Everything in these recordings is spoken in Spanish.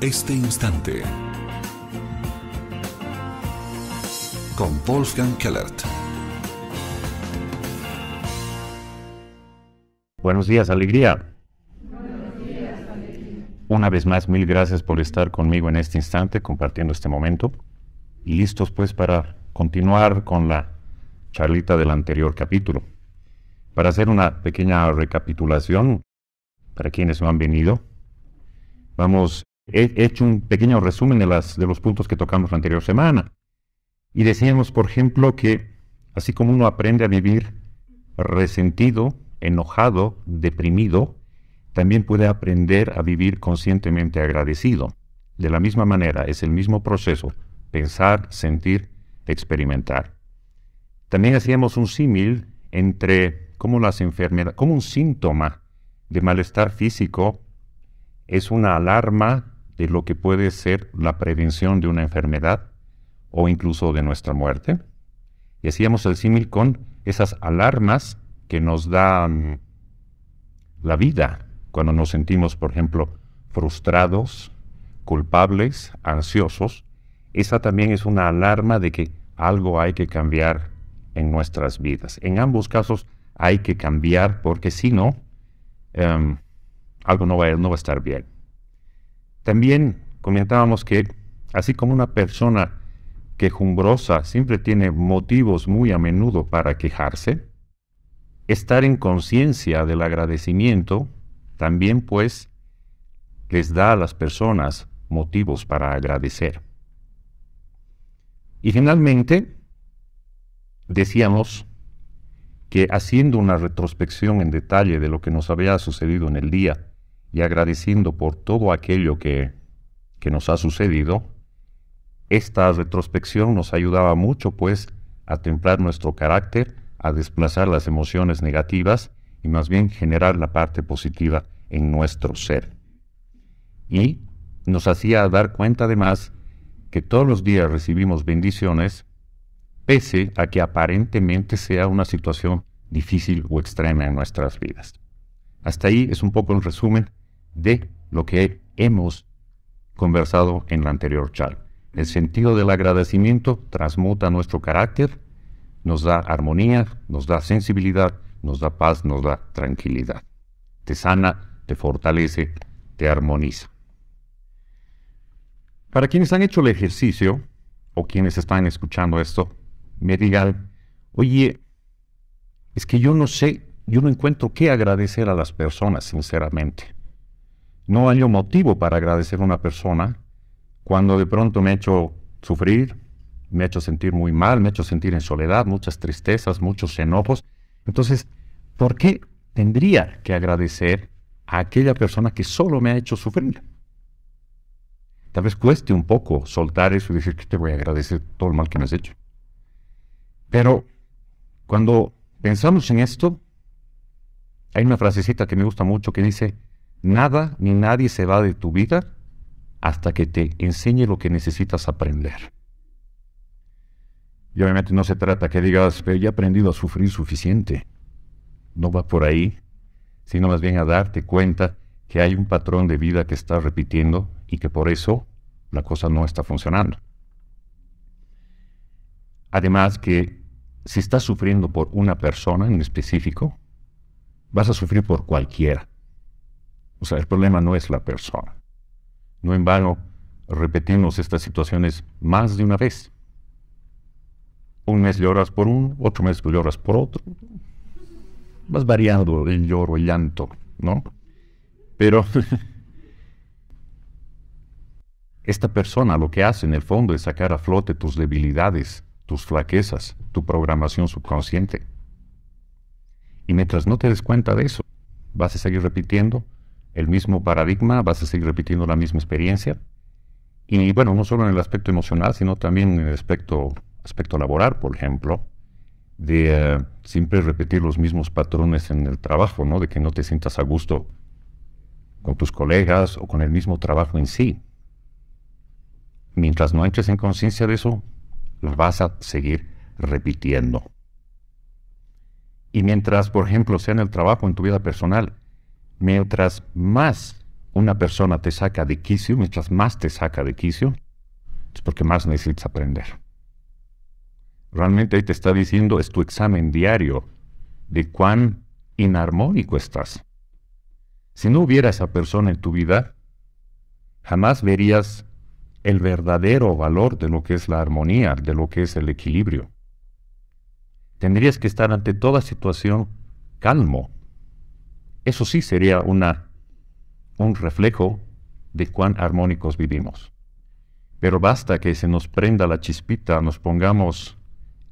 este instante. Con Wolfgang Kellert. Buenos días, alegría. Buenos días, alegría. Una vez más, mil gracias por estar conmigo en este instante, compartiendo este momento. Y listos pues para continuar con la charlita del anterior capítulo. Para hacer una pequeña recapitulación, para quienes no han venido, vamos he hecho un pequeño resumen de, las, de los puntos que tocamos la anterior semana. Y decíamos, por ejemplo, que así como uno aprende a vivir resentido, enojado, deprimido, también puede aprender a vivir conscientemente agradecido. De la misma manera, es el mismo proceso, pensar, sentir, experimentar. También hacíamos un símil entre cómo las enfermedades, como un síntoma de malestar físico es una alarma de lo que puede ser la prevención de una enfermedad o incluso de nuestra muerte. Y hacíamos el símil con esas alarmas que nos dan la vida cuando nos sentimos, por ejemplo, frustrados, culpables, ansiosos. Esa también es una alarma de que algo hay que cambiar en nuestras vidas. En ambos casos hay que cambiar porque si no, em, algo no va, no va a estar bien. También comentábamos que, así como una persona quejumbrosa siempre tiene motivos muy a menudo para quejarse, estar en conciencia del agradecimiento también pues les da a las personas motivos para agradecer. Y finalmente, decíamos que haciendo una retrospección en detalle de lo que nos había sucedido en el día, y agradeciendo por todo aquello que, nos ha sucedido, esta retrospección nos ayudaba mucho pues a templar nuestro carácter, a desplazar las emociones negativas y más bien generar la parte positiva en nuestro ser. Y nos hacía dar cuenta además que todos los días recibimos bendiciones, pese a que aparentemente sea una situación difícil o extrema en nuestras vidas. Hasta ahí es un poco el resumen de lo que hemos conversado en la anterior charla. El sentido del agradecimiento transmuta nuestro carácter, nos da armonía, nos da sensibilidad, nos da paz, nos da tranquilidad. Te sana, te fortalece, te armoniza. Para quienes han hecho el ejercicio o quienes están escuchando esto, me digan, oye, es que yo no sé, yo no encuentro qué agradecer a las personas, sinceramente. No hay motivo para agradecer a una persona cuando de pronto me ha hecho sufrir, me ha hecho sentir muy mal, me ha hecho sentir en soledad, muchas tristezas, muchos enojos. Entonces, ¿por qué tendría que agradecer a aquella persona que solo me ha hecho sufrir? Tal vez cueste un poco soltar eso y decir que te voy a agradecer todo el mal que me has hecho. Pero cuando pensamos en esto, hay una frasecita que me gusta mucho que dice, Nada ni nadie se va de tu vida hasta que te enseñe lo que necesitas aprender. Y obviamente no se trata que digas, pero ya he aprendido a sufrir suficiente. No va por ahí, sino más bien a darte cuenta que hay un patrón de vida que estás repitiendo y que por eso la cosa no está funcionando. Además que si estás sufriendo por una persona en específico, vas a sufrir por cualquiera. O sea, el problema no es la persona. No en vano repetimos estas situaciones más de una vez. Un mes lloras por uno, otro mes lloras por otro. Más variado el lloro, el llanto, ¿no? Pero esta persona lo que hace en el fondo es sacar a flote tus debilidades, tus flaquezas, tu programación subconsciente. Y mientras no te des cuenta de eso, vas a seguir repitiendo el mismo paradigma, vas a seguir repitiendo la misma experiencia. Y bueno, no solo en el aspecto emocional, sino también en el aspecto, aspecto laboral, por ejemplo, de eh, siempre repetir los mismos patrones en el trabajo, ¿no? De que no te sientas a gusto con tus colegas o con el mismo trabajo en sí. Mientras no entres en conciencia de eso, las vas a seguir repitiendo. Y mientras, por ejemplo, sea en el trabajo, en tu vida personal, mientras más una persona te saca de quicio, mientras más te saca de quicio, es porque más necesitas aprender. Realmente ahí te está diciendo, es tu examen diario de cuán inarmónico estás. Si no hubiera esa persona en tu vida, jamás verías el verdadero valor de lo que es la armonía, de lo que es el equilibrio. Tendrías que estar ante toda situación calmo, eso sí sería una, un reflejo de cuán armónicos vivimos. Pero basta que se nos prenda la chispita, nos pongamos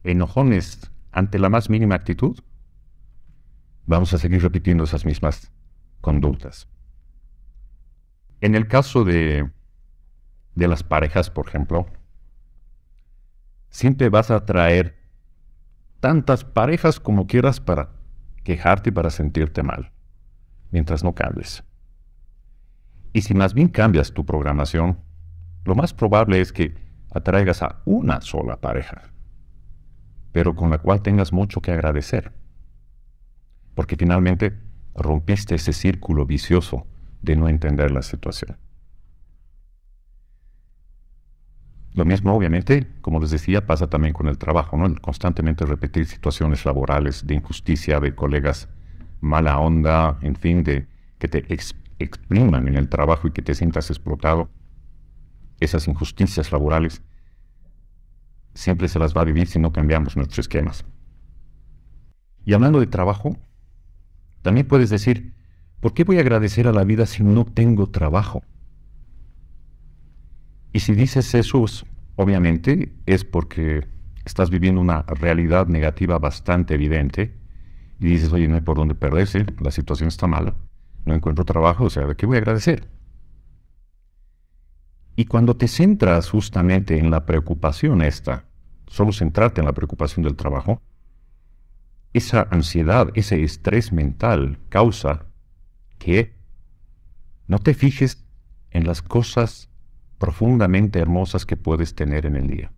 enojones ante la más mínima actitud, vamos a seguir repitiendo esas mismas conductas. En el caso de, de las parejas, por ejemplo, siempre vas a traer tantas parejas como quieras para quejarte, y para sentirte mal mientras no cambies. Y si más bien cambias tu programación, lo más probable es que atraigas a una sola pareja, pero con la cual tengas mucho que agradecer. Porque finalmente rompiste ese círculo vicioso de no entender la situación. Lo mismo, obviamente, como les decía, pasa también con el trabajo, ¿no? El constantemente repetir situaciones laborales de injusticia de colegas mala onda, en fin, de que te expriman en el trabajo y que te sientas explotado, esas injusticias laborales, siempre se las va a vivir si no cambiamos nuestros esquemas. Y hablando de trabajo, también puedes decir, ¿por qué voy a agradecer a la vida si no tengo trabajo? Y si dices eso, obviamente es porque estás viviendo una realidad negativa bastante evidente y dices, oye, no hay por dónde perderse, la situación está mala, no encuentro trabajo, o sea, ¿de qué voy a agradecer? Y cuando te centras justamente en la preocupación esta, solo centrarte en la preocupación del trabajo, esa ansiedad, ese estrés mental causa que no te fijes en las cosas profundamente hermosas que puedes tener en el día.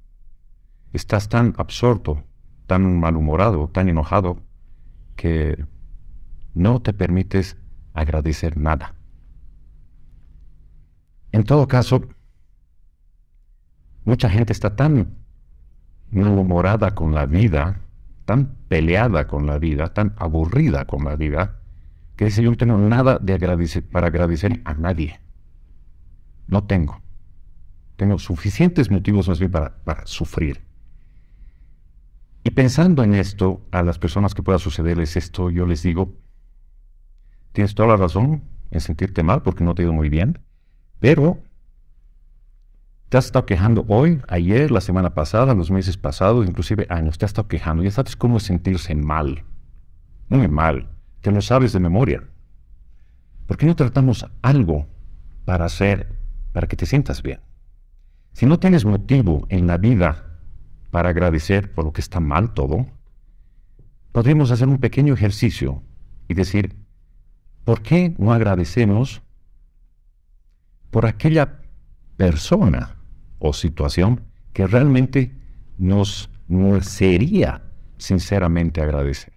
Estás tan absorto, tan malhumorado, tan enojado que no te permites agradecer nada. En todo caso, mucha gente está tan malhumorada con la vida, tan peleada con la vida, tan aburrida con la vida, que dice yo no tengo nada de agradecer, para agradecer a nadie. No tengo. Tengo suficientes motivos más bien para sufrir. Y pensando en esto, a las personas que pueda sucederles esto, yo les digo, tienes toda la razón en sentirte mal porque no te ha ido muy bien, pero te has estado quejando hoy, ayer, la semana pasada, los meses pasados, inclusive años, te has estado quejando, ya sabes cómo sentirse mal, muy mal, que lo sabes de memoria. ¿Por qué no tratamos algo para hacer, para que te sientas bien? Si no tienes motivo en la vida para agradecer por lo que está mal todo, podríamos hacer un pequeño ejercicio y decir, ¿por qué no agradecemos por aquella persona o situación que realmente nos sería sinceramente agradecer?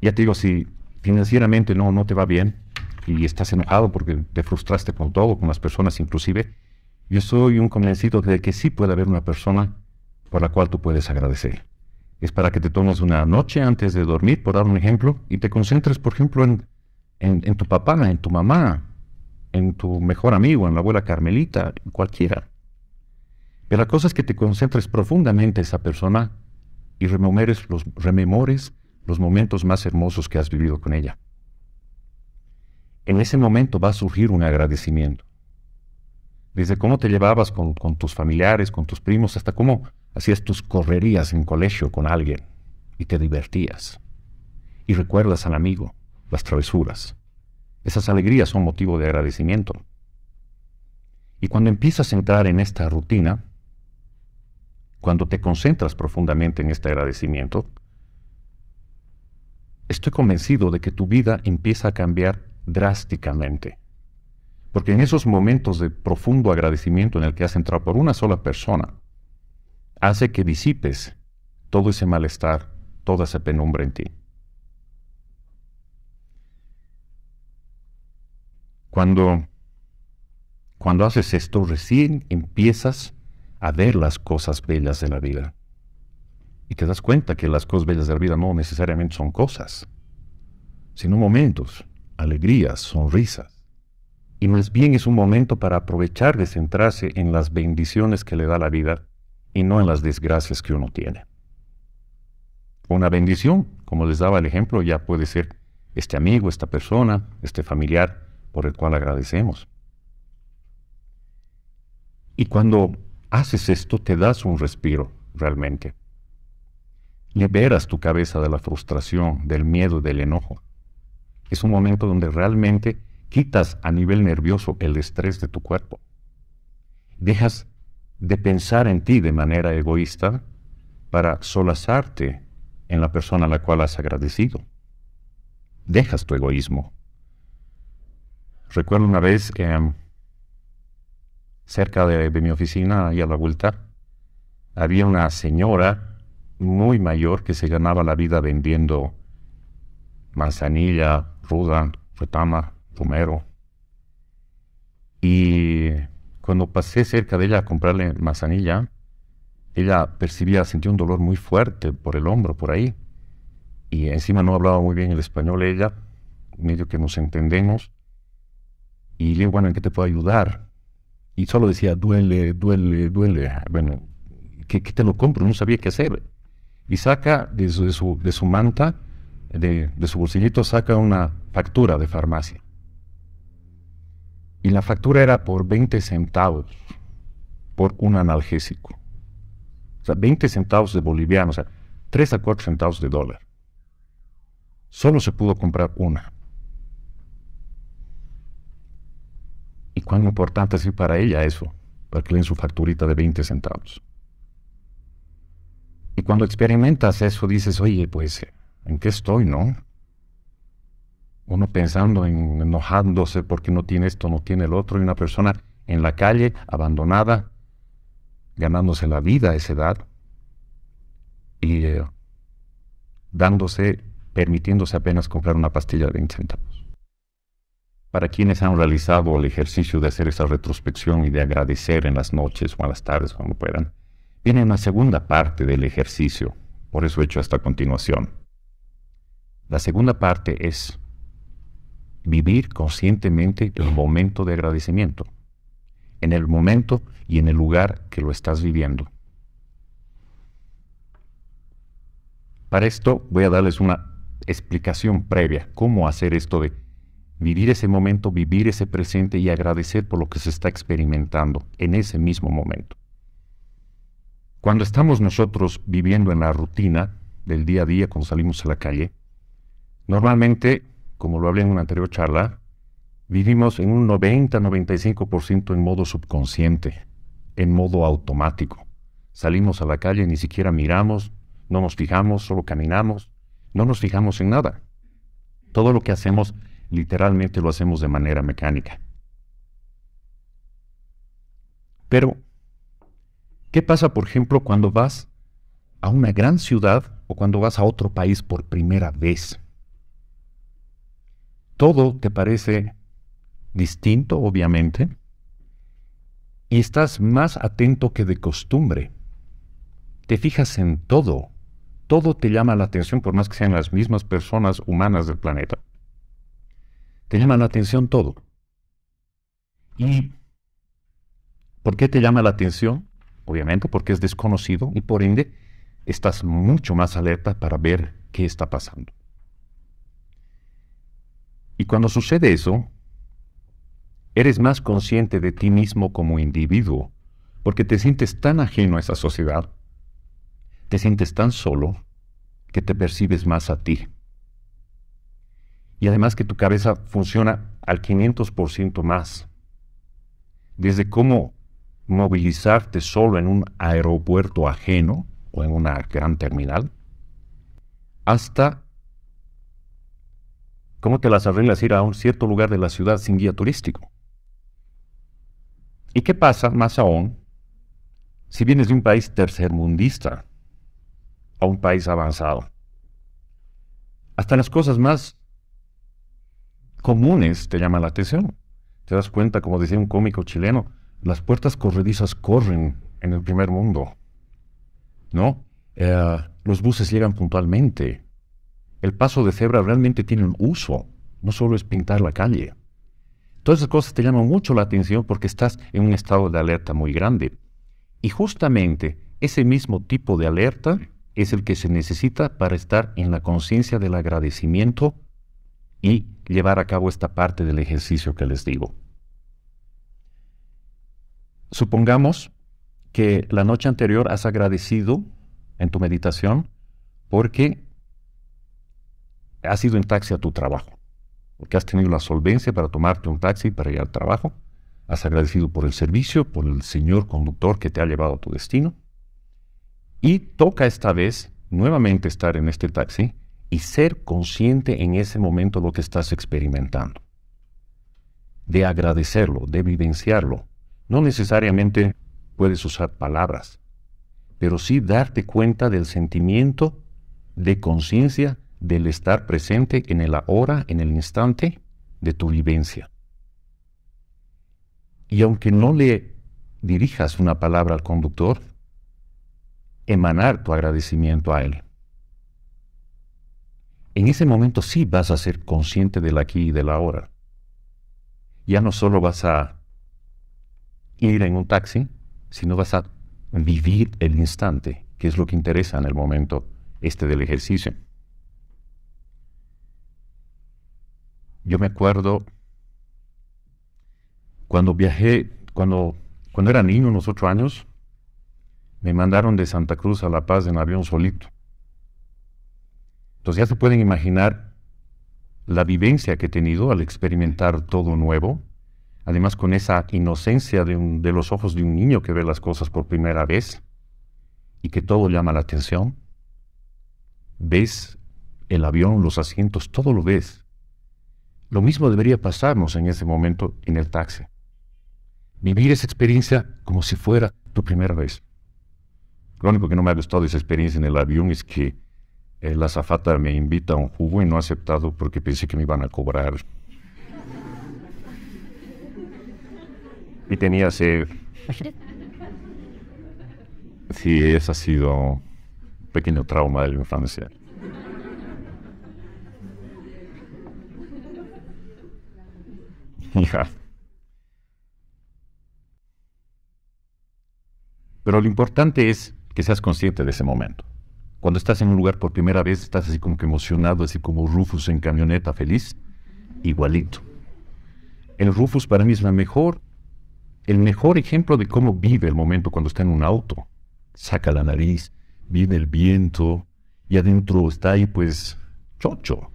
Ya te digo, si financieramente no, no te va bien y estás enojado porque te frustraste con todo, con las personas inclusive, yo soy un convencido de que sí puede haber una persona por la cual tú puedes agradecer. Es para que te tomes una noche antes de dormir, por dar un ejemplo, y te concentres, por ejemplo, en, tu papá, en tu mamá, en tu mejor amigo, en la abuela Carmelita, cualquiera. Pero la cosa es que te concentres profundamente en esa persona y los, rememores los momentos más hermosos que has vivido con ella. En ese momento va a surgir un agradecimiento desde cómo te llevabas con, tus familiares, con tus primos, hasta cómo hacías tus correrías en colegio con alguien y te divertías. Y recuerdas al amigo, las travesuras. Esas alegrías son motivo de agradecimiento. Y cuando empiezas a entrar en esta rutina, cuando te concentras profundamente en este agradecimiento, estoy convencido de que tu vida empieza a cambiar drásticamente. Porque en esos momentos de profundo agradecimiento en el que has entrado por una sola persona, hace que disipes todo ese malestar, toda esa penumbra en ti. Cuando, cuando haces esto, recién empiezas a ver las cosas bellas de la vida. Y te das cuenta que las cosas bellas de la vida no necesariamente son cosas, sino momentos, alegrías, sonrisas y más bien es un momento para aprovechar de centrarse en las bendiciones que le da la vida y no en las desgracias que uno tiene. Una bendición, como les daba el ejemplo, ya puede ser este amigo, esta persona, este familiar por el cual agradecemos. Y cuando haces esto te das un respiro realmente. Liberas tu cabeza de la frustración, del miedo, del enojo. Es un momento donde realmente quitas a nivel nervioso el estrés de tu cuerpo. Dejas de pensar en ti de manera egoísta para solazarte en la persona a la cual has agradecido. Dejas tu egoísmo. Recuerdo una vez que em, cerca de, mi oficina y a la vuelta había una señora muy mayor que se ganaba la vida vendiendo manzanilla, ruda, retama, y cuando pasé cerca de ella a comprarle manzanilla, ella percibía, sentía un dolor muy fuerte por el hombro, por ahí. Y encima no hablaba muy bien el español ella, medio que nos entendemos. Y le digo, bueno, ¿en qué te puedo ayudar? Y solo decía, duele, duele, duele. Ah, bueno, ¿qué, te lo compro? No sabía qué hacer. Y saca de su, de su, manta, de, de su bolsillito, saca una factura de farmacia y la factura era por 20 centavos por un analgésico. O sea, 20 centavos de boliviano, o sea, 3 a 4 centavos de dólar. Solo se pudo comprar una. ¿Y cuán importante es para ella eso? Para que le den su facturita de 20 centavos. Y cuando experimentas eso, dices, oye, pues, ¿en qué estoy, no? uno pensando en enojándose porque no tiene esto, no tiene el otro, y una persona en la calle, abandonada, ganándose la vida a esa edad y eh, dándose, permitiéndose apenas comprar una pastilla de 20 centavos. Para quienes han realizado el ejercicio de hacer esa retrospección y de agradecer en las noches o en las tardes cuando puedan, viene una segunda parte del ejercicio, por eso he hecho hasta continuación. La segunda parte es vivir conscientemente el momento de agradecimiento, en el momento y en el lugar que lo estás viviendo. Para esto voy a darles una explicación previa, cómo hacer esto de vivir ese momento, vivir ese presente y agradecer por lo que se está experimentando en ese mismo momento. Cuando estamos nosotros viviendo en la rutina del día a día, cuando salimos a la calle, normalmente como lo hablé en una anterior charla, vivimos en un 90-95% en modo subconsciente, en modo automático. Salimos a la calle, ni siquiera miramos, no nos fijamos, solo caminamos, no nos fijamos en nada. Todo lo que hacemos literalmente lo hacemos de manera mecánica. Pero, ¿qué pasa, por ejemplo, cuando vas a una gran ciudad o cuando vas a otro país por primera vez? todo te parece distinto, obviamente, y estás más atento que de costumbre. Te fijas en todo. Todo te llama la atención, por más que sean las mismas personas humanas del planeta. Te llama la atención todo. ¿Y por qué te llama la atención? Obviamente porque es desconocido y por ende estás mucho más alerta para ver qué está pasando. Y cuando sucede eso, eres más consciente de ti mismo como individuo, porque te sientes tan ajeno a esa sociedad, te sientes tan solo, que te percibes más a ti. Y además que tu cabeza funciona al 500% más. Desde cómo movilizarte solo en un aeropuerto ajeno o en una gran terminal, hasta ¿Cómo te las arreglas ir a un cierto lugar de la ciudad sin guía turístico? ¿Y qué pasa más aún si vienes de un país tercermundista a un país avanzado? Hasta las cosas más comunes te llaman la atención. Te das cuenta, como decía un cómico chileno, las puertas corredizas corren en el primer mundo. ¿No? Eh, los buses llegan puntualmente el paso de cebra realmente tiene un uso, no solo es pintar la calle. Todas esas cosas te llaman mucho la atención porque estás en un estado de alerta muy grande. Y justamente ese mismo tipo de alerta es el que se necesita para estar en la conciencia del agradecimiento y llevar a cabo esta parte del ejercicio que les digo. Supongamos que la noche anterior has agradecido en tu meditación porque has ido en taxi a tu trabajo, porque has tenido la solvencia para tomarte un taxi para ir al trabajo, has agradecido por el servicio, por el señor conductor que te ha llevado a tu destino, y toca esta vez nuevamente estar en este taxi y ser consciente en ese momento lo que estás experimentando. De agradecerlo, de evidenciarlo. No necesariamente puedes usar palabras, pero sí darte cuenta del sentimiento de conciencia del estar presente en el ahora, en el instante de tu vivencia. Y aunque no le dirijas una palabra al conductor, emanar tu agradecimiento a él. En ese momento sí vas a ser consciente del aquí y del ahora. Ya no solo vas a ir en un taxi, sino vas a vivir el instante, que es lo que interesa en el momento este del ejercicio. yo me acuerdo cuando viajé, cuando, cuando era niño, unos ocho años, me mandaron de Santa Cruz a La Paz en avión solito. Entonces ya se pueden imaginar la vivencia que he tenido al experimentar todo nuevo, además con esa inocencia de, de los ojos de un niño que ve las cosas por primera vez y que todo llama la atención. Ves el avión, los asientos, todo lo ves. Lo mismo debería pasarnos en ese momento en el taxi. Vivir esa experiencia como si fuera tu primera vez. Lo único que no me ha gustado de esa experiencia en el avión es que eh, la azafata me invita a un jugo y no ha aceptado porque pensé que me iban a cobrar. Y tenía ese... Sí, ese ha sido un pequeño trauma de la infancia. Pero lo importante es que seas consciente de ese momento. Cuando estás en un lugar por primera vez, estás así como que emocionado, así como Rufus en camioneta feliz, igualito. El Rufus para mí es la mejor, el mejor ejemplo de cómo vive el momento cuando está en un auto. Saca la nariz, viene el viento y adentro está ahí pues chocho,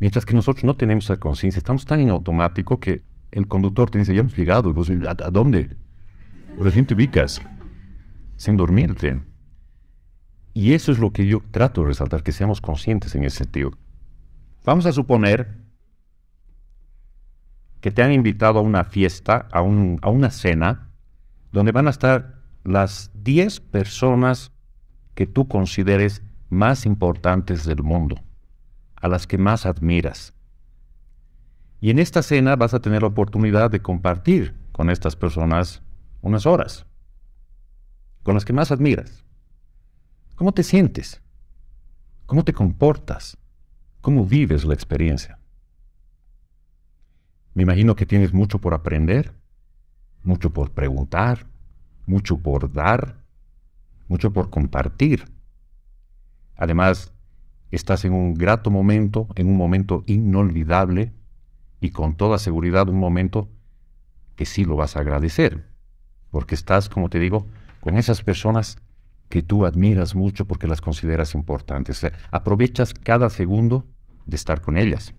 Mientras que nosotros no tenemos esa conciencia, estamos tan en automático que el conductor te dice, ya hemos llegado, vos, ¿a, ¿a dónde? Recién te ubicas, sin dormirte. Y eso es lo que yo trato de resaltar, que seamos conscientes en ese sentido. Vamos a suponer que te han invitado a una fiesta, a, a una cena, donde van a estar las 10 personas que tú consideres más importantes del mundo a las que más admiras. Y en esta cena vas a tener la oportunidad de compartir con estas personas unas horas, con las que más admiras. ¿Cómo te sientes? ¿Cómo te comportas? ¿Cómo vives la experiencia? Me imagino que tienes mucho por aprender, mucho por preguntar, mucho por dar, mucho por compartir. Además, Estás en un grato momento, en un momento inolvidable y con toda seguridad un momento que sí lo vas a agradecer, porque estás, como te digo, con esas personas que tú admiras mucho porque las consideras importantes. aprovechas cada segundo de estar con ellas.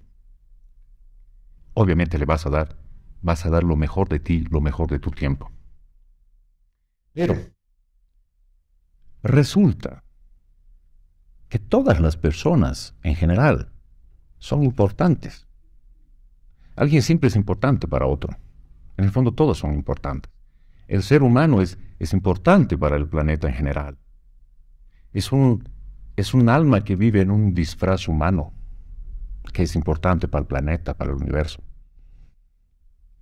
Obviamente le vas a dar, vas a dar lo mejor de ti, lo mejor de tu tiempo. Pero resulta que todas las personas en general son importantes. Alguien siempre es importante para otro. En el fondo todos son importantes. El ser humano es, es importante para el planeta en general. Es un, es un alma que vive en un disfraz humano, que es importante para el planeta, para el universo.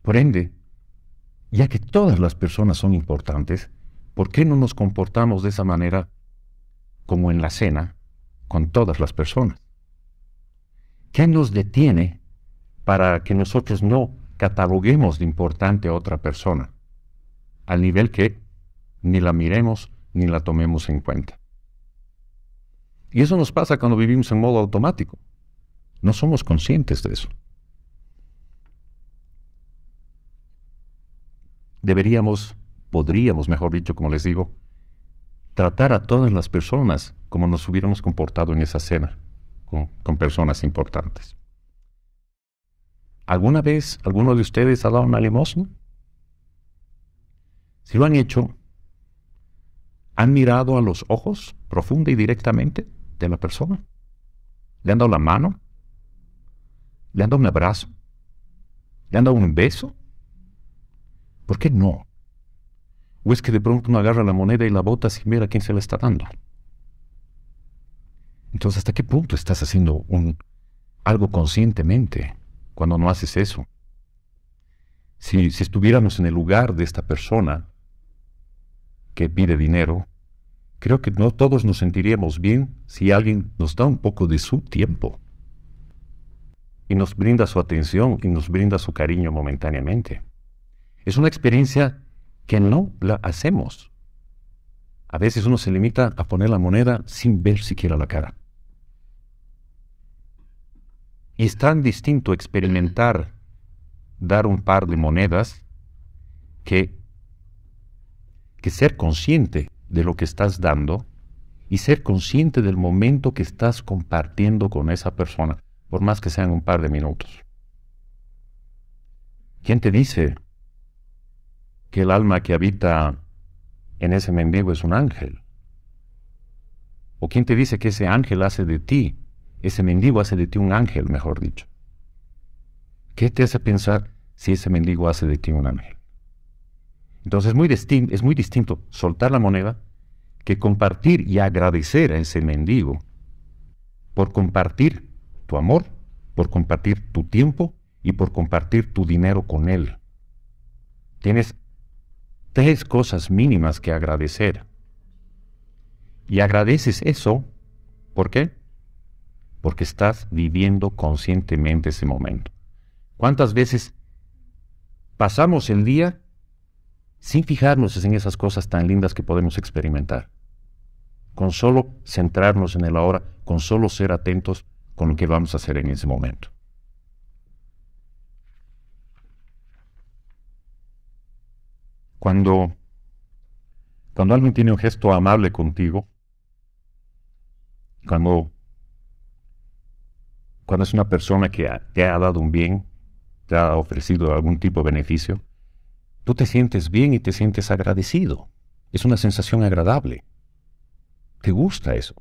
Por ende, ya que todas las personas son importantes, ¿por qué no nos comportamos de esa manera como en la cena, con todas las personas. ¿Qué nos detiene para que nosotros no cataloguemos de importante a otra persona? Al nivel que ni la miremos ni la tomemos en cuenta. Y eso nos pasa cuando vivimos en modo automático. No somos conscientes de eso. Deberíamos, podríamos, mejor dicho, como les digo, tratar a todas las personas como nos hubiéramos comportado en esa cena con, personas importantes. ¿Alguna vez alguno de ustedes ha dado una limosna? Si lo han hecho, ¿han mirado a los ojos profunda y directamente de la persona? ¿Le han dado la mano? ¿Le han dado un abrazo? ¿Le han dado un beso? ¿Por qué no? ¿O es que de pronto uno agarra la moneda y la bota sin ver a quién se la está dando? Entonces, ¿hasta qué punto estás haciendo un, algo conscientemente cuando no haces eso? Si, si estuviéramos en el lugar de esta persona que pide dinero, creo que no todos nos sentiríamos bien si alguien nos da un poco de su tiempo y nos brinda su atención y nos brinda su cariño momentáneamente. Es una experiencia que no la hacemos. A veces uno se limita a poner la moneda sin ver siquiera la cara. Y es tan distinto experimentar dar un par de monedas que, que ser consciente de lo que estás dando y ser consciente del momento que estás compartiendo con esa persona, por más que sean un par de minutos. ¿Quién te dice que el alma que habita en ese mendigo es un ángel? ¿O quién te dice que ese ángel hace de ti, ese mendigo hace de ti un ángel, mejor dicho? ¿Qué te hace pensar si ese mendigo hace de ti un ángel? Entonces muy es muy distinto soltar la moneda que compartir y agradecer a ese mendigo por compartir tu amor, por compartir tu tiempo y por compartir tu dinero con él. Tienes tres cosas mínimas que agradecer. Y agradeces eso, ¿por qué? Porque estás viviendo conscientemente ese momento. ¿Cuántas veces pasamos el día sin fijarnos en esas cosas tan lindas que podemos experimentar? Con solo centrarnos en el ahora, con solo ser atentos con lo que vamos a hacer en ese momento. Cuando, cuando alguien tiene un gesto amable contigo, cuando, cuando es una persona que te ha dado un bien, te ha ofrecido algún tipo de beneficio, tú te sientes bien y te sientes agradecido. Es una sensación agradable. Te gusta eso.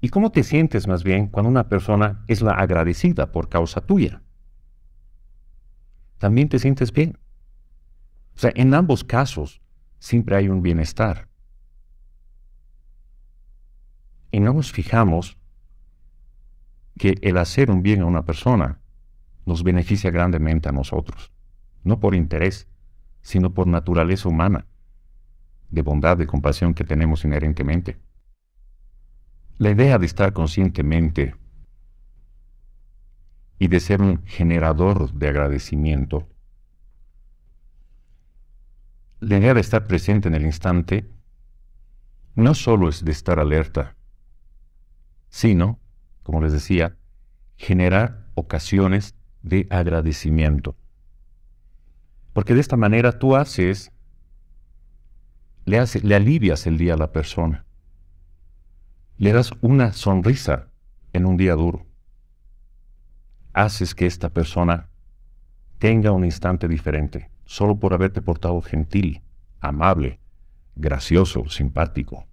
¿Y cómo te sientes más bien cuando una persona es la agradecida por causa tuya? También te sientes bien sea, en ambos casos siempre hay un bienestar. Y no nos fijamos que el hacer un bien a una persona nos beneficia grandemente a nosotros, no por interés, sino por naturaleza humana, de bondad de compasión que tenemos inherentemente. La idea de estar conscientemente y de ser un generador de agradecimiento la idea de estar presente en el instante no solo es de estar alerta, sino, como les decía, generar ocasiones de agradecimiento. Porque de esta manera tú haces, le, le alivias el día a la persona. Le das una sonrisa en un día duro. Haces que esta persona tenga un instante diferente solo por haberte portado gentil, amable, gracioso, simpático.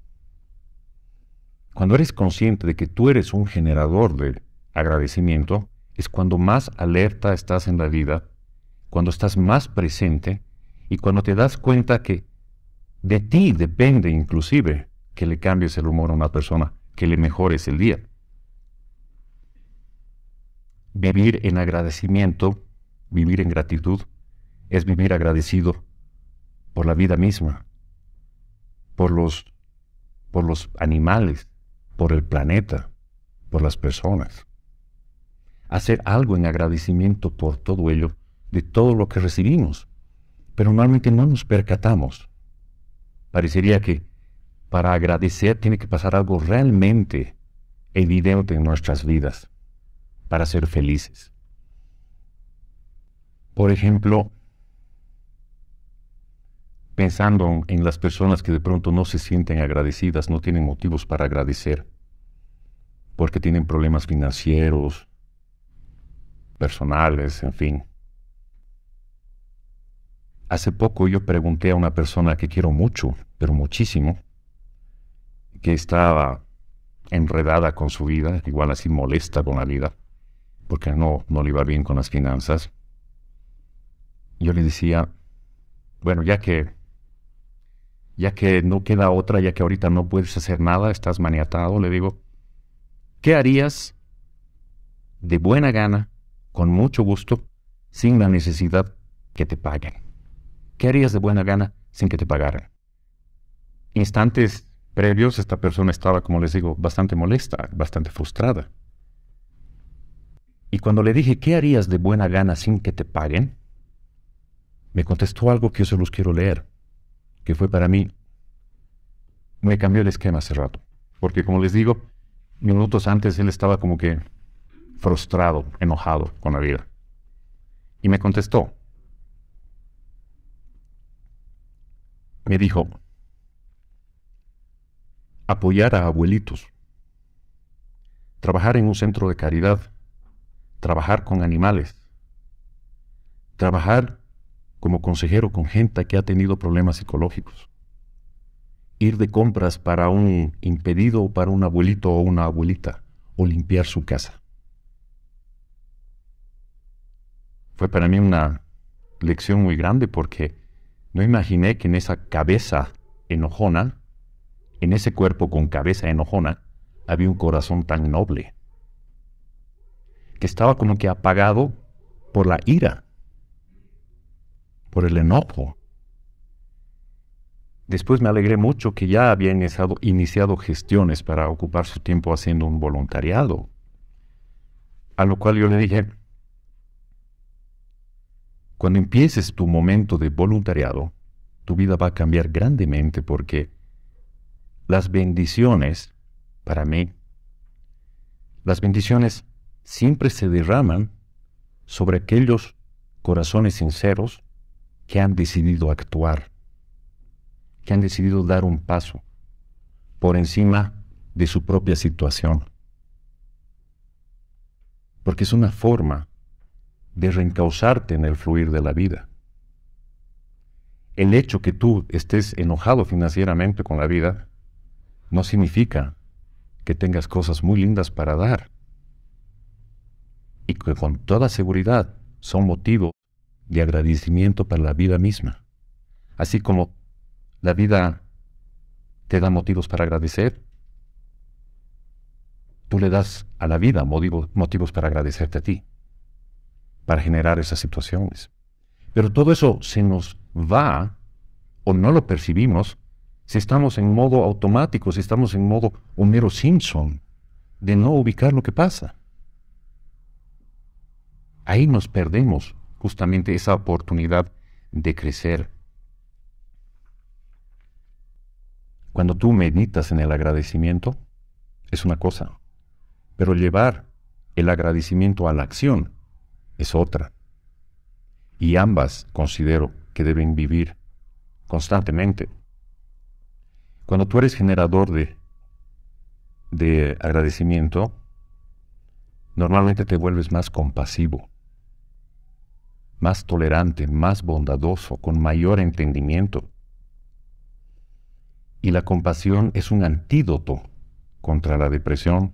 Cuando eres consciente de que tú eres un generador de agradecimiento, es cuando más alerta estás en la vida, cuando estás más presente y cuando te das cuenta que de ti depende inclusive que le cambies el humor a una persona, que le mejores el día. Vivir en agradecimiento, vivir en gratitud, es vivir agradecido por la vida misma, por los, por los animales, por el planeta, por las personas. Hacer algo en agradecimiento por todo ello, de todo lo que recibimos. Pero normalmente no nos percatamos. Parecería que para agradecer tiene que pasar algo realmente evidente en nuestras vidas para ser felices. Por ejemplo, pensando en las personas que de pronto no se sienten agradecidas, no tienen motivos para agradecer, porque tienen problemas financieros, personales, en fin. Hace poco yo pregunté a una persona que quiero mucho, pero muchísimo, que estaba enredada con su vida, igual así molesta con la vida, porque no, no le iba bien con las finanzas. Yo le decía, bueno, ya que ya que no queda otra, ya que ahorita no puedes hacer nada, estás maniatado, le digo, ¿qué harías de buena gana, con mucho gusto, sin la necesidad que te paguen? ¿Qué harías de buena gana sin que te pagaran? Instantes previos, esta persona estaba, como les digo, bastante molesta, bastante frustrada. Y cuando le dije, ¿qué harías de buena gana sin que te paguen? Me contestó algo que yo se los quiero leer que fue para mí, me cambió el esquema hace rato. Porque como les digo, minutos antes él estaba como que frustrado, enojado con la vida. Y me contestó. Me dijo, apoyar a abuelitos, trabajar en un centro de caridad, trabajar con animales, trabajar como consejero con gente que ha tenido problemas psicológicos. Ir de compras para un impedido o para un abuelito o una abuelita, o limpiar su casa. Fue para mí una lección muy grande porque no imaginé que en esa cabeza enojona, en ese cuerpo con cabeza enojona, había un corazón tan noble, que estaba como que apagado por la ira por el enojo. Después me alegré mucho que ya había iniciado, gestiones para ocupar su tiempo haciendo un voluntariado. A lo cual yo le dije, cuando empieces tu momento de voluntariado, tu vida va a cambiar grandemente porque las bendiciones, para mí, las bendiciones siempre se derraman sobre aquellos corazones sinceros que han decidido actuar, que han decidido dar un paso por encima de su propia situación. Porque es una forma de reencauzarte en el fluir de la vida. El hecho que tú estés enojado financieramente con la vida no significa que tengas cosas muy lindas para dar. Y que con toda seguridad son motivo de agradecimiento para la vida misma. Así como la vida te da motivos para agradecer, tú le das a la vida motivos, para agradecerte a ti, para generar esas situaciones. Pero todo eso se nos va o no lo percibimos si estamos en modo automático, si estamos en modo Homero Simpson, de no ubicar lo que pasa. Ahí nos perdemos justamente esa oportunidad de crecer. Cuando tú meditas en el agradecimiento, es una cosa, pero llevar el agradecimiento a la acción es otra. Y ambas considero que deben vivir constantemente. Cuando tú eres generador de, de agradecimiento, normalmente te vuelves más compasivo más tolerante, más bondadoso, con mayor entendimiento. Y la compasión es un antídoto contra la depresión,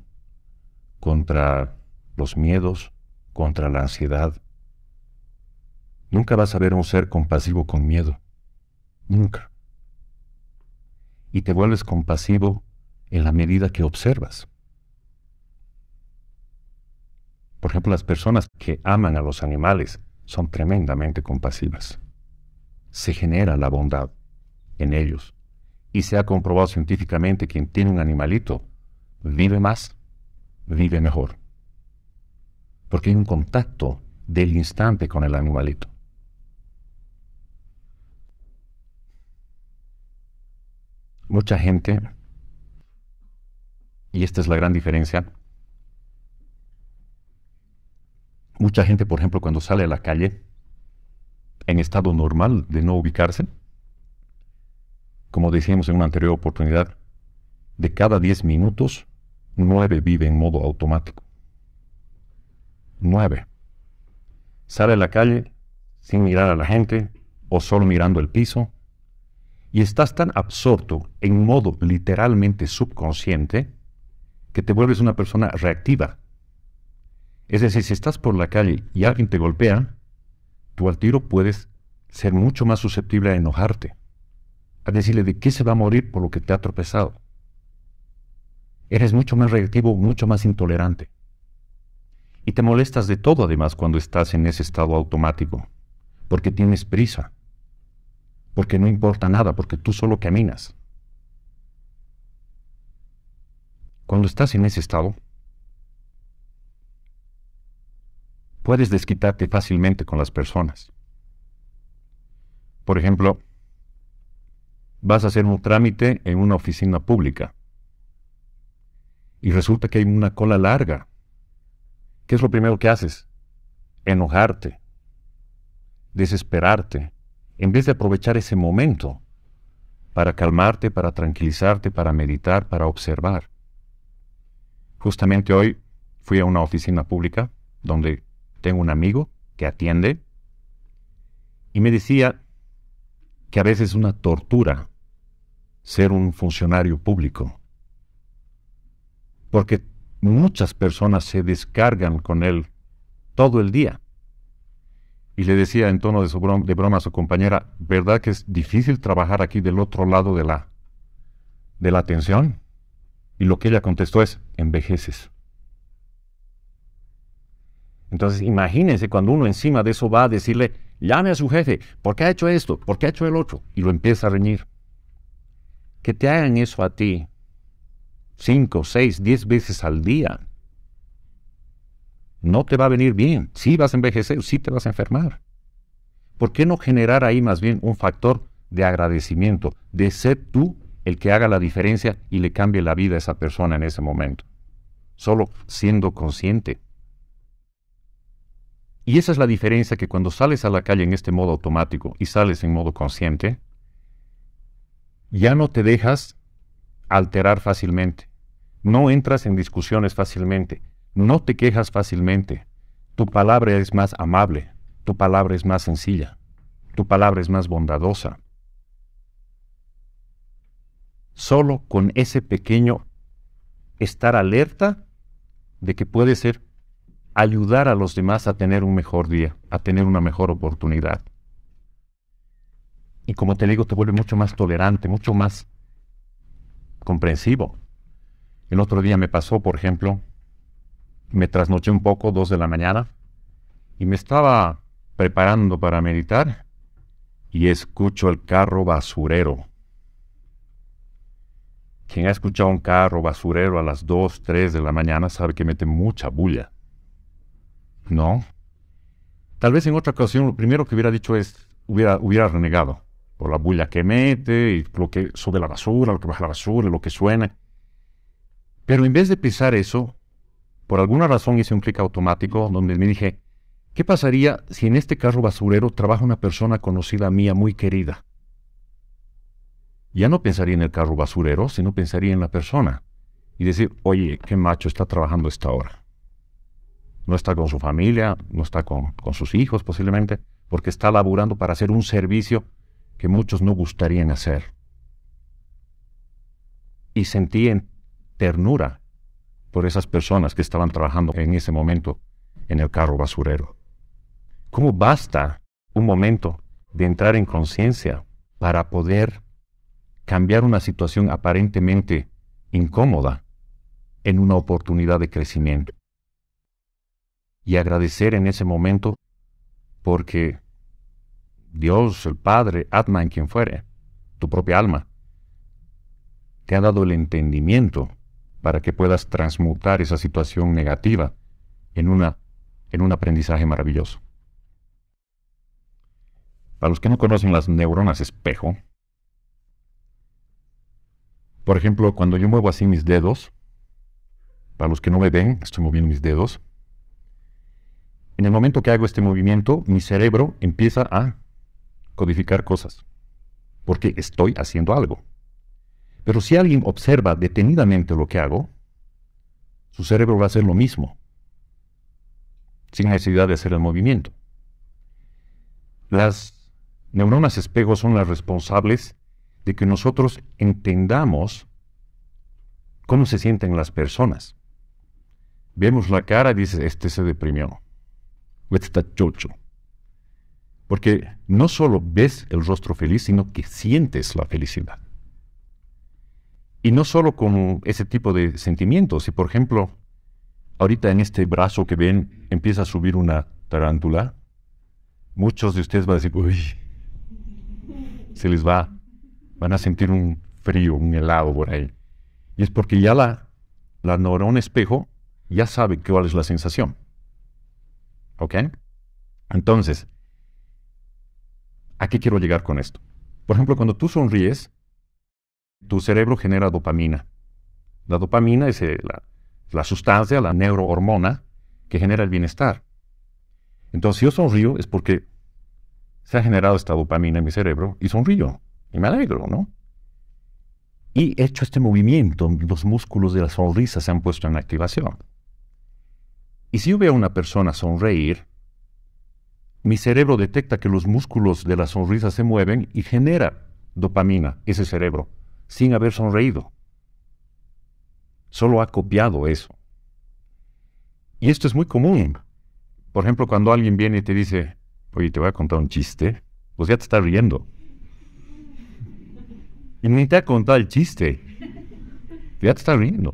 contra los miedos, contra la ansiedad. Nunca vas a ver un ser compasivo con miedo. Nunca. Y te vuelves compasivo en la medida que observas. Por ejemplo, las personas que aman a los animales, son tremendamente compasivas. Se genera la bondad en ellos y se ha comprobado científicamente que quien tiene un animalito vive más, vive mejor. Porque hay un contacto del instante con el animalito. Mucha gente, y esta es la gran diferencia, Mucha gente, por ejemplo, cuando sale a la calle, en estado normal de no ubicarse, como decíamos en una anterior oportunidad, de cada 10 minutos, 9 vive en modo automático. 9. Sale a la calle sin mirar a la gente o solo mirando el piso y estás tan absorto en modo literalmente subconsciente que te vuelves una persona reactiva, es decir, si estás por la calle y alguien te golpea, tú al tiro puedes ser mucho más susceptible a enojarte, a decirle de qué se va a morir por lo que te ha tropezado. Eres mucho más reactivo, mucho más intolerante. Y te molestas de todo además cuando estás en ese estado automático, porque tienes prisa, porque no importa nada, porque tú solo caminas. Cuando estás en ese estado, puedes desquitarte fácilmente con las personas. Por ejemplo, vas a hacer un trámite en una oficina pública y resulta que hay una cola larga. ¿Qué es lo primero que haces? Enojarte, desesperarte, en vez de aprovechar ese momento para calmarte, para tranquilizarte, para meditar, para observar. Justamente hoy fui a una oficina pública donde tengo un amigo que atiende y me decía que a veces es una tortura ser un funcionario público, porque muchas personas se descargan con él todo el día. Y le decía en tono de, broma, a su compañera, ¿verdad que es difícil trabajar aquí del otro lado de la, de la atención? Y lo que ella contestó es, envejeces. Entonces, imagínense cuando uno encima de eso va a decirle, llame a su jefe, ¿por qué ha hecho esto? ¿Por qué ha hecho el otro? Y lo empieza a reñir. Que te hagan eso a ti cinco, seis, diez veces al día, no te va a venir bien. Sí vas a envejecer, sí te vas a enfermar. ¿Por qué no generar ahí más bien un factor de agradecimiento, de ser tú el que haga la diferencia y le cambie la vida a esa persona en ese momento? Solo siendo consciente. Y esa es la diferencia que cuando sales a la calle en este modo automático y sales en modo consciente, ya no te dejas alterar fácilmente, no entras en discusiones fácilmente, no te quejas fácilmente, tu palabra es más amable, tu palabra es más sencilla, tu palabra es más bondadosa. Solo con ese pequeño estar alerta de que puede ser ayudar a los demás a tener un mejor día, a tener una mejor oportunidad. Y como te digo, te vuelve mucho más tolerante, mucho más comprensivo. El otro día me pasó, por ejemplo, me trasnoché un poco, dos de la mañana, y me estaba preparando para meditar y escucho el carro basurero. Quien ha escuchado un carro basurero a las 2, 3 de la mañana sabe que mete mucha bulla. No. Tal vez en otra ocasión lo primero que hubiera dicho es, hubiera, hubiera renegado por la bulla que mete, y lo que sube la basura, lo que baja la basura, lo que suena. Pero en vez de pensar eso, por alguna razón hice un clic automático donde me dije, ¿qué pasaría si en este carro basurero trabaja una persona conocida mía muy querida? Ya no pensaría en el carro basurero, sino pensaría en la persona. Y decir, oye, qué macho está trabajando esta hora no está con su familia, no está con, sus hijos posiblemente, porque está laburando para hacer un servicio que muchos no gustarían hacer. Y sentí en ternura por esas personas que estaban trabajando en ese momento en el carro basurero. ¿Cómo basta un momento de entrar en conciencia para poder cambiar una situación aparentemente incómoda en una oportunidad de crecimiento? y agradecer en ese momento porque Dios, el Padre, Atman, en quien fuere, tu propia alma, te ha dado el entendimiento para que puedas transmutar esa situación negativa en, una, en un aprendizaje maravilloso. Para los que no conocen las neuronas espejo, por ejemplo, cuando yo muevo así mis dedos, para los que no me ven, estoy moviendo mis dedos, en el momento que hago este movimiento, mi cerebro empieza a codificar cosas, porque estoy haciendo algo. Pero si alguien observa detenidamente lo que hago, su cerebro va a hacer lo mismo, sin necesidad de hacer el movimiento. Las neuronas espejo son las responsables de que nosotros entendamos cómo se sienten las personas. Vemos la cara y dices, este se deprimió porque no solo ves el rostro feliz, sino que sientes la felicidad. Y no solo con ese tipo de sentimientos. Si, por ejemplo, ahorita en este brazo que ven empieza a subir una tarántula, muchos de ustedes van a decir, uy, se les va, van a sentir un frío, un helado por ahí. Y es porque ya la, la neurona espejo ya sabe cuál es la sensación. ¿Ok? Entonces, ¿a qué quiero llegar con esto? Por ejemplo, cuando tú sonríes, tu cerebro genera dopamina. La dopamina es eh, la, la sustancia, la neurohormona que genera el bienestar. Entonces, si yo sonrío es porque se ha generado esta dopamina en mi cerebro y sonrío y me alegro, ¿no? Y hecho este movimiento, los músculos de la sonrisa se han puesto en activación. Y si yo veo a una persona sonreír, mi cerebro detecta que los músculos de la sonrisa se mueven y genera dopamina, ese cerebro, sin haber sonreído. Solo ha copiado eso. Y esto es muy común. Por ejemplo, cuando alguien viene y te dice, oye, te voy a contar un chiste, pues ya te está riendo. Y ni te ha contado el chiste. Ya te está riendo,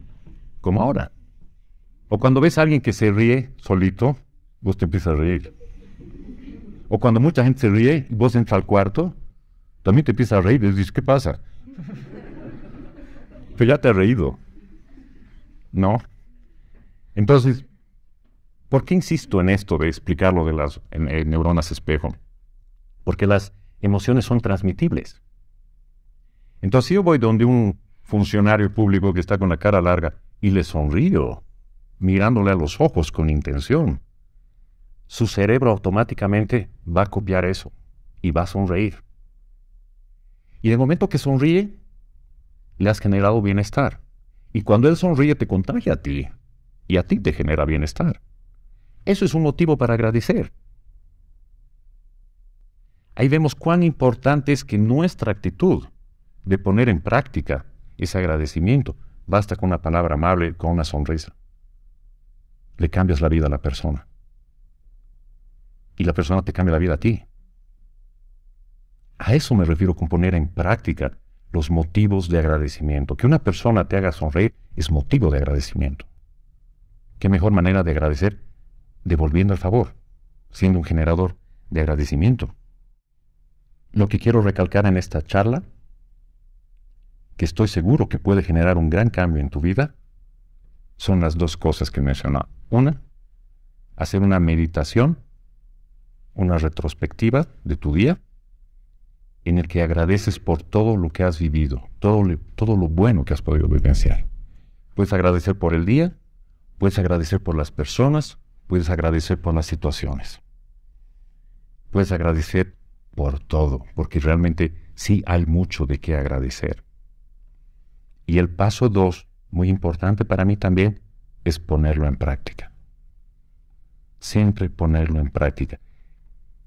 como ahora. O cuando ves a alguien que se ríe solito, vos te empiezas a reír. O cuando mucha gente se ríe, vos entras al cuarto, también te empiezas a reír y dices, ¿qué pasa? Pero ya te has reído. ¿No? Entonces, ¿por qué insisto en esto de explicar lo de las neuronas espejo? Porque las emociones son transmitibles. Entonces, si yo voy donde un funcionario público que está con la cara larga y le sonrío, mirándole a los ojos con intención, su cerebro automáticamente va a copiar eso y va a sonreír. Y en el momento que sonríe, le has generado bienestar. Y cuando él sonríe, te contagia a ti y a ti te genera bienestar. Eso es un motivo para agradecer. Ahí vemos cuán importante es que nuestra actitud de poner en práctica ese agradecimiento. Basta con una palabra amable, con una sonrisa le cambias la vida a la persona. Y la persona te cambia la vida a ti. A eso me refiero con poner en práctica los motivos de agradecimiento. Que una persona te haga sonreír es motivo de agradecimiento. ¿Qué mejor manera de agradecer? Devolviendo el favor, siendo un generador de agradecimiento. Lo que quiero recalcar en esta charla, que estoy seguro que puede generar un gran cambio en tu vida, son las dos cosas que mencionaba. Una, hacer una meditación, una retrospectiva de tu día, en el que agradeces por todo lo que has vivido, todo, todo lo bueno que has podido vivenciar. Puedes agradecer por el día, puedes agradecer por las personas, puedes agradecer por las situaciones. Puedes agradecer por todo, porque realmente sí hay mucho de qué agradecer. Y el paso dos, muy importante para mí también, es ponerlo en práctica. Siempre ponerlo en práctica.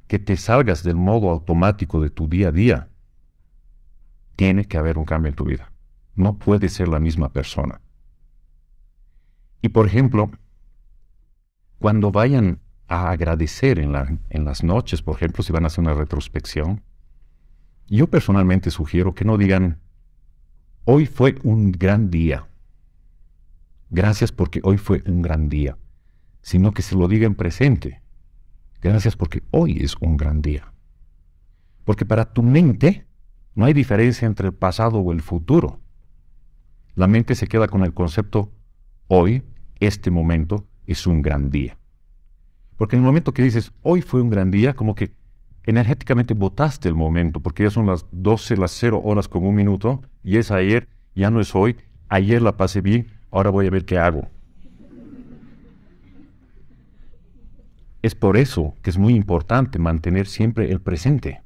Que te salgas del modo automático de tu día a día. Tiene que haber un cambio en tu vida. No puedes ser la misma persona. Y por ejemplo, cuando vayan a agradecer en, la, en las noches, por ejemplo, si van a hacer una retrospección, yo personalmente sugiero que no digan, hoy fue un gran día Gracias porque hoy fue un gran día, sino que se lo diga en presente. Gracias porque hoy es un gran día. Porque para tu mente no hay diferencia entre el pasado o el futuro. La mente se queda con el concepto hoy, este momento, es un gran día. Porque en el momento que dices hoy fue un gran día, como que energéticamente votaste el momento, porque ya son las 12, las 0 horas con un minuto, y es ayer, ya no es hoy, ayer la pasé bien, ahora voy a ver qué hago. Es por eso que es muy importante mantener siempre el presente.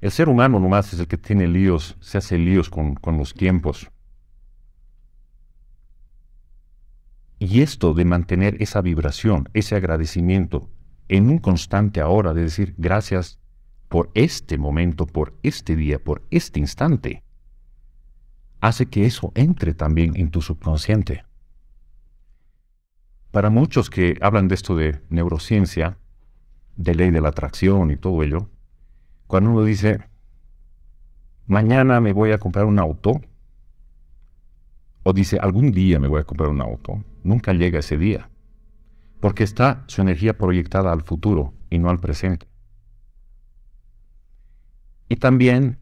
El ser humano nomás es el que tiene líos, se hace líos con, con los tiempos. Y esto de mantener esa vibración, ese agradecimiento, en un constante ahora de decir gracias por este momento, por este día, por este instante, hace que eso entre también en tu subconsciente. Para muchos que hablan de esto de neurociencia, de ley de la atracción y todo ello, cuando uno dice, mañana me voy a comprar un auto, o dice, algún día me voy a comprar un auto, nunca llega ese día, porque está su energía proyectada al futuro y no al presente. Y también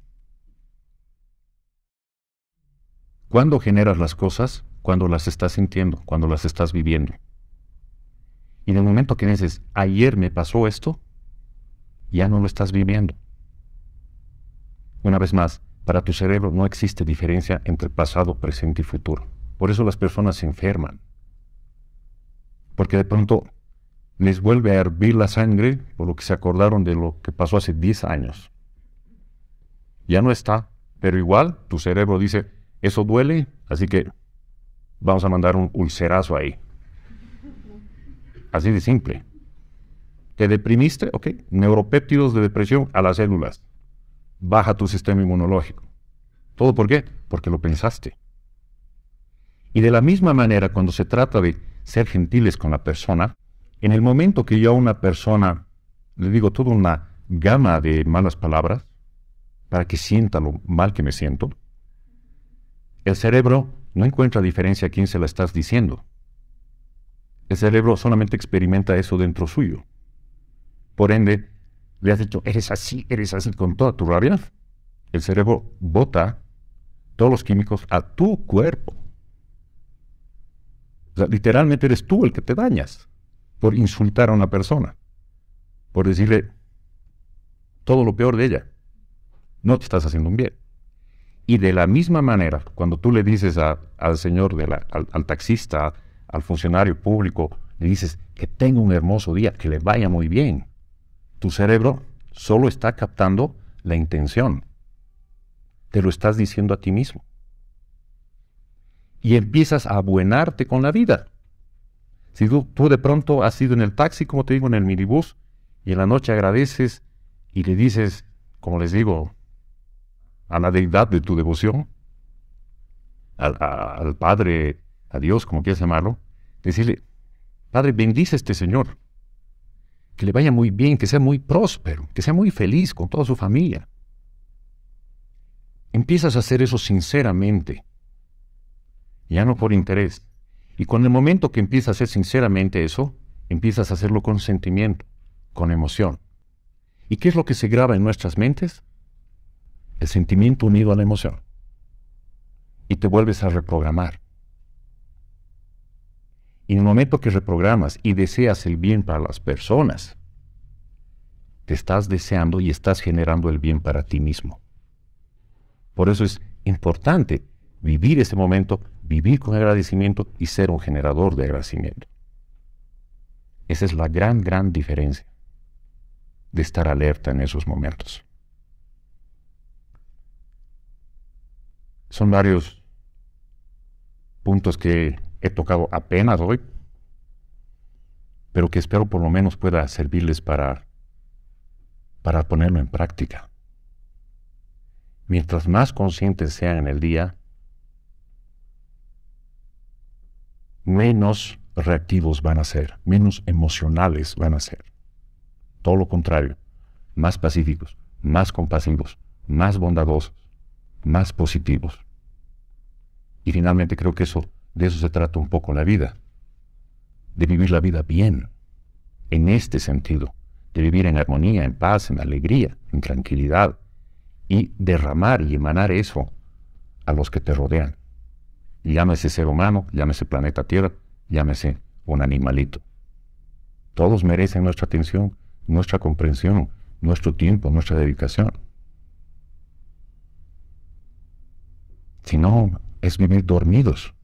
¿Cuándo generas las cosas? Cuando las estás sintiendo, cuando las estás viviendo. Y en el momento que dices, ayer me pasó esto, ya no lo estás viviendo. Una vez más, para tu cerebro no existe diferencia entre pasado, presente y futuro. Por eso las personas se enferman. Porque de pronto les vuelve a hervir la sangre por lo que se acordaron de lo que pasó hace 10 años. Ya no está, pero igual tu cerebro dice, eso duele, así que vamos a mandar un ulcerazo ahí. Así de simple. ¿Te deprimiste? Ok. Neuropéptidos de depresión a las células. Baja tu sistema inmunológico. ¿Todo por qué? Porque lo pensaste. Y de la misma manera, cuando se trata de ser gentiles con la persona, en el momento que yo a una persona le digo toda una gama de malas palabras para que sienta lo mal que me siento, el cerebro no encuentra diferencia a quien se la estás diciendo. El cerebro solamente experimenta eso dentro suyo. Por ende, le has dicho, eres así, eres así, con toda tu rabia. El cerebro bota todos los químicos a tu cuerpo. literalmente eres tú el que te dañas por insultar a una persona, por decirle todo lo peor de ella. No te estás haciendo un bien. Y de la misma manera, cuando tú le dices al señor, al, taxista, al funcionario público, le dices que tenga un hermoso día, que le vaya muy bien, tu cerebro solo está captando la intención. Te lo estás diciendo a ti mismo. Y empiezas a abuenarte con la vida. Si tú, tú de pronto has ido en el taxi, como te digo, en el minibús, y en la noche agradeces y le dices, como les digo, a la deidad de tu devoción, al, Padre, a Dios, como quieras llamarlo, decirle, Padre, bendice a este Señor, que le vaya muy bien, que sea muy próspero, que sea muy feliz con toda su familia. Empiezas a hacer eso sinceramente, ya no por interés. Y con el momento que empiezas a hacer sinceramente eso, empiezas a hacerlo con sentimiento, con emoción. ¿Y qué es lo que se graba en nuestras mentes? el sentimiento unido a la emoción. Y te vuelves a reprogramar. Y en el momento que reprogramas y deseas el bien para las personas, te estás deseando y estás generando el bien para ti mismo. Por eso es importante vivir ese momento, vivir con agradecimiento y ser un generador de agradecimiento. Esa es la gran, gran diferencia de estar alerta en esos momentos. Son varios puntos que he tocado apenas hoy, pero que espero por lo menos pueda servirles para, para ponerlo en práctica. Mientras más conscientes sean en el día, menos reactivos van a ser, menos emocionales van a ser. Todo lo contrario, más pacíficos, más compasivos, más bondadosos, más positivos. Y finalmente creo que eso, de eso se trata un poco la vida, de vivir la vida bien, en este sentido, de vivir en armonía, en paz, en alegría, en tranquilidad, y derramar y emanar eso a los que te rodean. Llámese ser humano, llámese planeta Tierra, llámese un animalito. Todos merecen nuestra atención, nuestra comprensión, nuestro tiempo, nuestra dedicación. Si no, es vivir dormidos,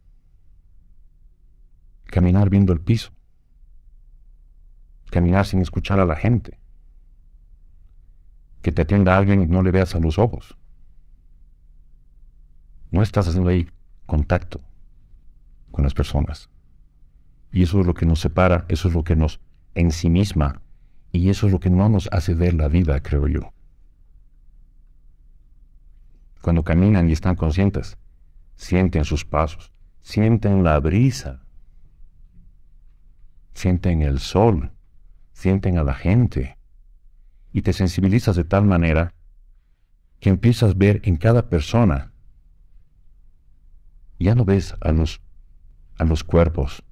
caminar viendo el piso, caminar sin escuchar a la gente, que te atienda alguien y no le veas a los ojos. No estás haciendo ahí contacto con las personas. Y eso es lo que nos separa, eso es lo que nos en sí misma y eso es lo que no nos hace ver la vida, creo yo. Cuando caminan y están conscientes, sienten sus pasos, sienten la brisa, sienten el sol, sienten a la gente y te sensibilizas de tal manera que empiezas a ver en cada persona, ya no ves a los, a los cuerpos,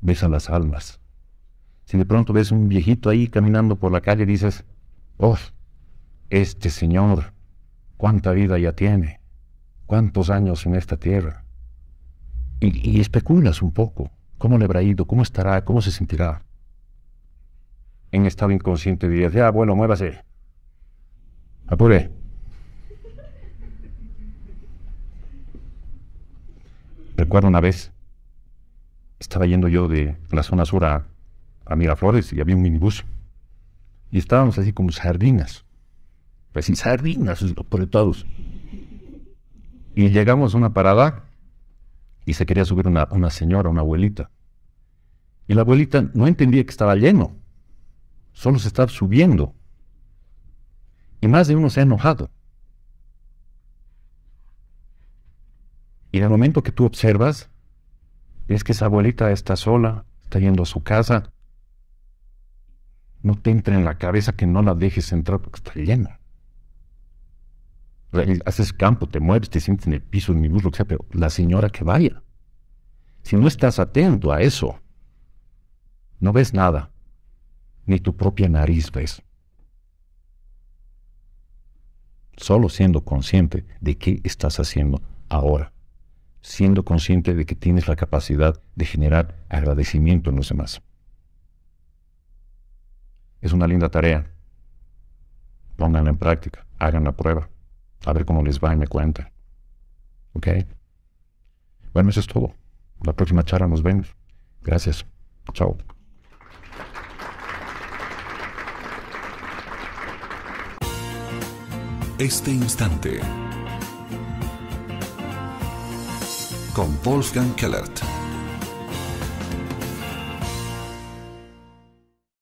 ves a las almas. Si de pronto ves un viejito ahí caminando por la calle, dices, oh, este señor, cuánta vida ya tiene cuántos años en esta tierra. Y, especulas un poco. ¿Cómo le habrá ido? ¿Cómo estará? ¿Cómo se sentirá? En estado inconsciente dirías, ya, bueno, muévase. Apure. Recuerdo una vez, estaba yendo yo de la zona sur a, Miraflores y había un minibús. Y estábamos así como sardinas. Pues sí, sardinas, todos. Y llegamos a una parada y se quería subir una, señora, una abuelita. Y la abuelita no entendía que estaba lleno, solo se estaba subiendo. Y más de uno se ha enojado. Y en el momento que tú observas, es que esa abuelita está sola, está yendo a su casa. No te entre en la cabeza que no la dejes entrar porque está llena haces campo, te mueves, te sientes en el piso, en mi bus, lo que sea, pero la señora que vaya. Si no estás atento a eso, no ves nada, ni tu propia nariz ves. Solo siendo consciente de qué estás haciendo ahora, siendo consciente de que tienes la capacidad de generar agradecimiento en los demás. Es una linda tarea. Pónganla en práctica, hagan la prueba. A ver cómo les va y me cuenta, ¿Ok? Bueno, eso es todo. La próxima charla nos vemos. Gracias. Chao. Este instante. Con Wolfgang Kellert.